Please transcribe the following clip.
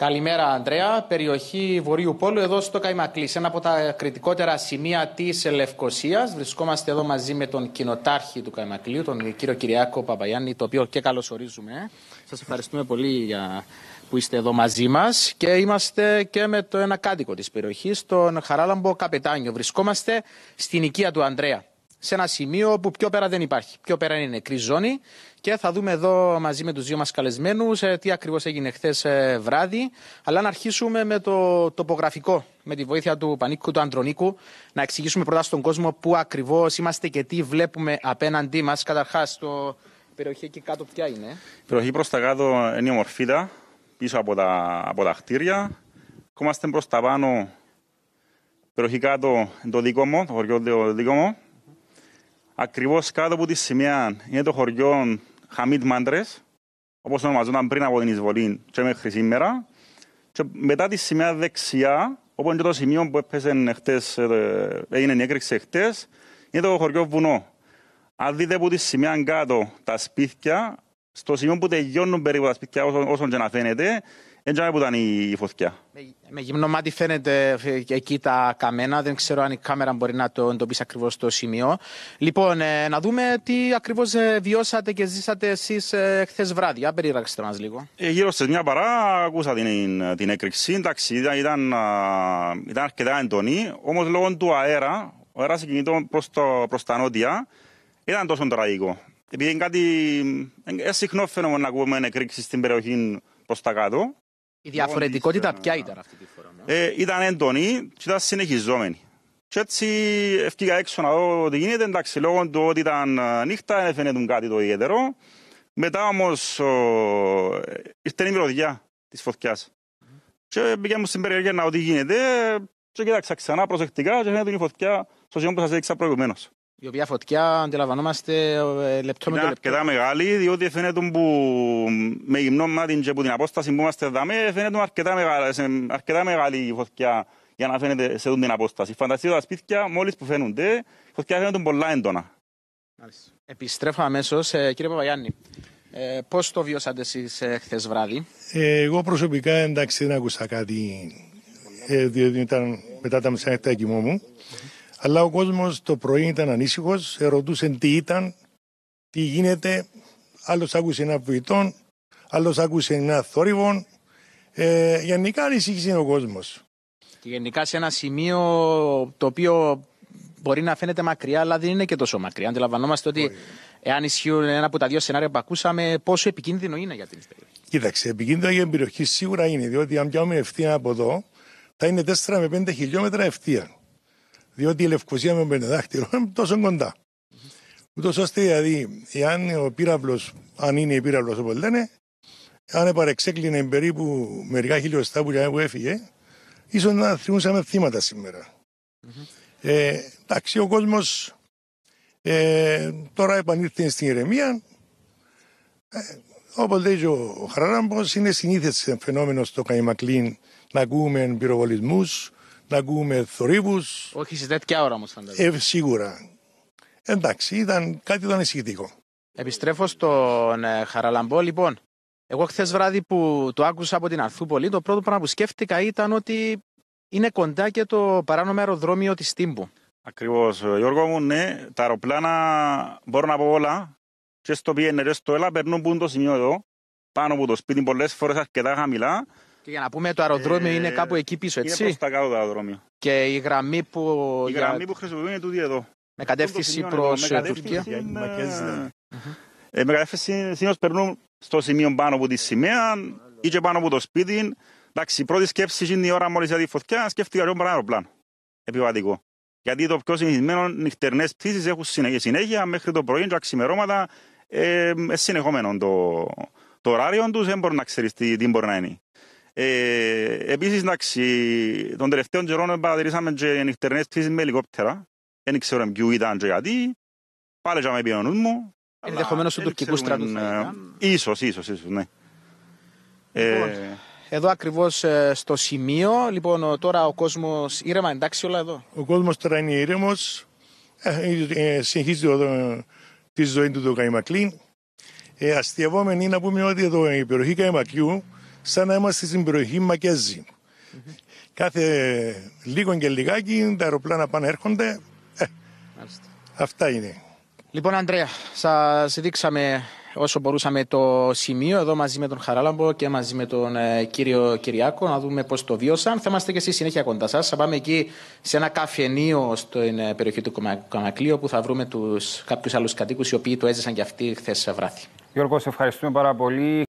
Καλημέρα, Ανδρέα. Περιοχή Βορείου Πόλου, εδώ στο Καϊμακλής, ένα από τα κριτικότερα σημεία της Λευκοσίας. Βρισκόμαστε εδώ μαζί με τον κοινοτάρχη του Καϊμακλίου, τον κύριο Κυριάκο Παπαγιάννη, το οποίο και καλωσορίζουμε. Σας ευχαριστούμε πολύ για που είστε εδώ μαζί μας και είμαστε και με το ένα κάτοικο της περιοχής, τον Χαράλαμπο Καπετάνιο. Βρισκόμαστε στην οικία του Αντρέα σε ένα σημείο που πιο πέρα δεν υπάρχει. Πιο πέρα είναι η νεκρή ζώνη και θα δούμε εδώ μαζί με τους δύο μας καλεσμένους, ε, τι ακριβώς έγινε χθες ε, βράδυ. Αλλά να αρχίσουμε με το τοπογραφικό, με τη βοήθεια του Πανίκου του Αντρονίκου, να εξηγήσουμε πρώτα στον κόσμο πού ακριβώς είμαστε και τι βλέπουμε απέναντί μας, καταρχάς το περιοχή εκεί κάτω ποια είναι. Η περιοχή προς τα κάτω είναι η ομορφίδα, πίσω από τα, από τα χτίρια. Είμαστε προς τα πάνω, η περιοχή κάτω το δίκομο, το χωριό το δίκομο, Ακριβώς κάτω από τη σημαία είναι το χωριό Χαμίτ Μάντρες, όπως ονομαζόταν πριν από την εισβολή και μέχρι σήμερα. Και μετά τη σημαία δεξιά, όπου είναι το σημείο που έπεσε χτες, ε, έγινε η έκρηξη χτες, είναι το χωριό Βουνό. Αν δείτε από τη σημαία κάτω τα σπίτια, στο σημείο που τελειώνουν περίπου τα σπίτια όσον, όσον και να φαίνεται, δεν που ήταν η φωτιά. Με, με γυμνό μάτι φαίνεται εκεί τα καμένα. Δεν ξέρω αν η κάμερα μπορεί να το εντοπίσει ακριβώς το σημείο. Λοιπόν, ε, να δούμε τι ακριβώς ε, βιώσατε και ζήσατε εσείς ε, χθες βράδυ. αν μας λίγο. Ε, γύρω σε μια παρά ακούσα την, την έκρηξη. Εντάξει, ήταν, ήταν, ήταν αρκετά έντονη. Όμως λόγω του αέρα, ο αέρας κινητό προ τα νότια, ήταν τόσο τραγικό. Επειδή είναι κάτι... συχνό φαινόμενο να ακούμε εκρήξεις στην περιοχή προς τα κάτω. Η διαφορετικότητα ποια ε, ήταν αυτή τη φορά. Ε, ήταν έντονη και ήταν συνεχιζόμενη. Και έτσι έφυγα έξω να δω τι γίνεται. Εντάξει, λόγω του ότι ήταν ε, νύχτα, δεν φαίνεται κάτι το ιδιαίτερο. Μετά όμως ήρθε η μυρωδιά της φωτιάς. Mm. Και πήγαμε στην περιοχή να δω τι γίνεται. Και κοίταξα ξανά προσεκτικά και φαίνεται η φωτιά στο σημείο που σας έδειξα προηγουμένως. Η οποία φωτιά αντιλαμβανόμαστε ε, λεπτό με το λεπτό. αρκετά μεγάλη, διότι φαίνεται που με γυμνό μάτι και από την απόσταση που είμαστε δάμε, φαίνεται αρκετά μεγάλη, αρκετά μεγάλη η φωτιά για να φαίνεται σε την απόσταση. Φανταστείτε τα σπίτια, μόλις που φαίνονται, η φωτιά φαίνεται πολλά έντονα. Επιστρέφω αμέσως, ε, κύριε Παπαγιάννη. Ε, Πώς το βιώσατε εσείς ε, χθες βράδυ, ε, Εγώ προσωπικά εντάξει δεν άκουσα κάτι, ε, διότι ήταν μετά τα μεσάνυχτα ε, κοιμό μου. Αλλά ο κόσμος το πρωί ήταν ανήσυχος, ρωτούσε τι ήταν, τι γίνεται. Άλλος άκουσε ένα βουητό, άλλος άκουσε ένα θόρυβο. Ε, γενικά ανησύχησε ο κόσμος. Και γενικά σε ένα σημείο το οποίο μπορεί να φαίνεται μακριά, αλλά δεν είναι και τόσο μακριά. Αντιλαμβανόμαστε ότι εάν ισχύουν ένα από τα δύο σενάρια που ακούσαμε, πόσο επικίνδυνο είναι για την περιοχή. Κοίταξε, επικίνδυνο για την περιοχή σίγουρα είναι, διότι αν πιάμε ευθεία από εδώ, θα είναι 4 με 5 χιλιόμετρα ευθεία. Διότι η Λευκοσία με πενταδάχτυρο είναι τόσο κοντά. Ούτως ώστε δηλαδή, εάν ο πύραυλος, αν είναι η πύραυλος όπως λένε, αν παρεξέκλεινε περίπου μερικά χιλιοστά που, που έφυγε, ίσως να θυμούσαμε θύματα ε, εντάξει, ο κόσμος ε, τώρα επανήλθε στην ηρεμία. Ε, όπως λέει ο Χαράμπο, είναι συνήθες φαινόμενο στο Καϊμακλίν να ακούμε πυροβολισμούς, να ακούμε θορύβους. Όχι σε τέτοια ώρα όμως. φαντάζομαι. Ε, σίγουρα. Εντάξει, ήταν, κάτι ήταν ισχυτικό. Επιστρέφω στον ε, Χαραλαμπό λοιπόν. Εγώ χθες βράδυ που το άκουσα από την Αρθούπολη, το πρώτο πράγμα που σκέφτηκα ήταν ότι είναι κοντά και το παράνομο αεροδρόμιο της Τύμπου. Ακριβώς, ε, Γιώργο μου, ναι. Τα αεροπλάνα μπορούν να όλα. Και στο BNR, στο ΕΛΑ περνούν που είναι το σημείο εδώ. Πάνω από το σπίτι, πολλές φορές αρκετά χαμηλά. Και για να πούμε, το αεροδρόμιο ε, είναι κάπου εκεί πίσω, έτσι. Είναι προς τα κάτω το αεροδρόμιο. Και η γραμμή που, η για... γραμμή που χρησιμοποιούμε είναι τούτη εδώ. Με κατεύθυνση προ ε, Τουρκία. Ναι. Ε, με κατεύθυνση συνήθως περνούν στο σημείο πάνω από τη σημαία ή και πάνω από το σπίτι. Εντάξει, η πρώτη σκέψη είναι η ώρα μόλις τη φωτιά, σκέφτηκα λίγο ένα αεροπλάνο. Επιβατικό. Γιατί το πιο συνηθισμένο νυχτερινές πτήσεις έχουν συνέχεια μέχρι το πρωί, τα ξημερώματα. Ε, ε συνεχόμενο το, το ωράριο τους, δεν μπορεί να ξέρεις τι, τι μπορεί να είναι. Ε, επίσης, εντάξει, τον τελευταίο καιρό παρατηρήσαμε και νυχτερινές πτήσεις με ελικόπτερα. Δεν ξέρω ποιο ήταν και γιατί. Πάλι και με πει ο νους μου. Ενδεχομένως του τουρκικού στρατού ίσω, ε, Ίσως, ίσως, ίσως, ναι. Ε, λοιπόν, εδώ ακριβώς ε, στο σημείο. Λοιπόν, τώρα ο κόσμος ήρεμα, εντάξει, όλα εδώ. Ο κόσμος τώρα είναι ήρεμος. Συγχύζει συνεχίζει τη ζωή του το Καϊμακλή. Ε, να πούμε ότι εδώ η περιοχή Καϊμακλιού σαν να είμαστε στην περιοχη Μακέζη. Κάθε λίγο και λιγάκι τα αεροπλάνα πάνε έρχονται. Ε, αυτά είναι. Λοιπόν, Αντρέα, σας δείξαμε όσο μπορούσαμε το σημείο εδώ μαζί με τον Χαράλαμπο και μαζί με τον ε, κύριο Κυριάκο να δούμε πώς το βίωσαν. Θα είμαστε και εσείς συνέχεια κοντά σας. Θα πάμε εκεί σε ένα καφενείο στην ε, περιοχή του κανακλείου που θα βρούμε τους, κάποιους άλλους κατοίκους οι οποίοι το έζησαν και αυτοί χθες βράδυ. Γιώργος, σε ευχαριστούμε πάρα πολύ.